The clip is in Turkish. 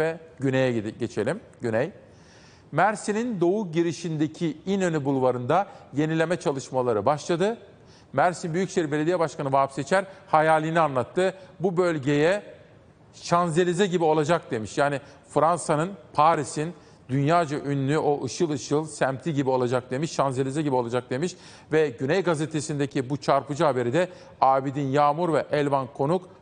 ve güneye geçelim. Güney. Mersin'in doğu girişindeki İnönü Bulvarı'nda yenileme çalışmaları başladı. Mersin Büyükşehir Belediye Başkanı Vahap Seçer hayalini anlattı. Bu bölgeye Şanzelize gibi olacak demiş. Yani Fransa'nın, Paris'in dünyaca ünlü o ışıl ışıl semti gibi olacak demiş. Şanzelize gibi olacak demiş. Ve Güney Gazetesi'ndeki bu çarpıcı haberi de Abidin Yağmur ve Elvan Konuk